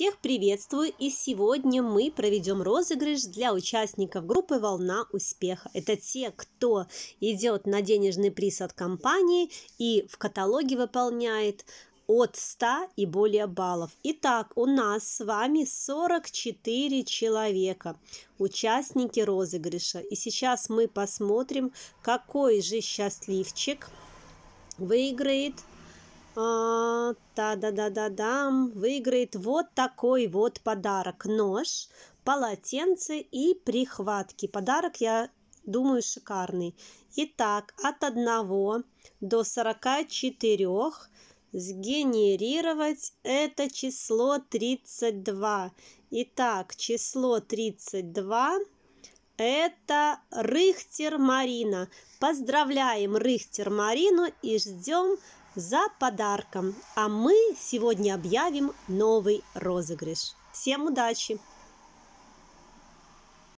Всех приветствую и сегодня мы проведем розыгрыш для участников группы «Волна успеха». Это те, кто идет на денежный приз от компании и в каталоге выполняет от 100 и более баллов. Итак, у нас с вами 44 человека, участники розыгрыша. И сейчас мы посмотрим, какой же счастливчик выиграет – а, Та-да-да-да-дам! Выиграет вот такой вот подарок. Нож, полотенце и прихватки. Подарок, я думаю, шикарный. Итак, от 1 до 44 сгенерировать это число 32. Итак, число 32 это Рыхтер Марина. Поздравляем Рыхтер Марину и ждем за подарком. А мы сегодня объявим новый розыгрыш. Всем удачи!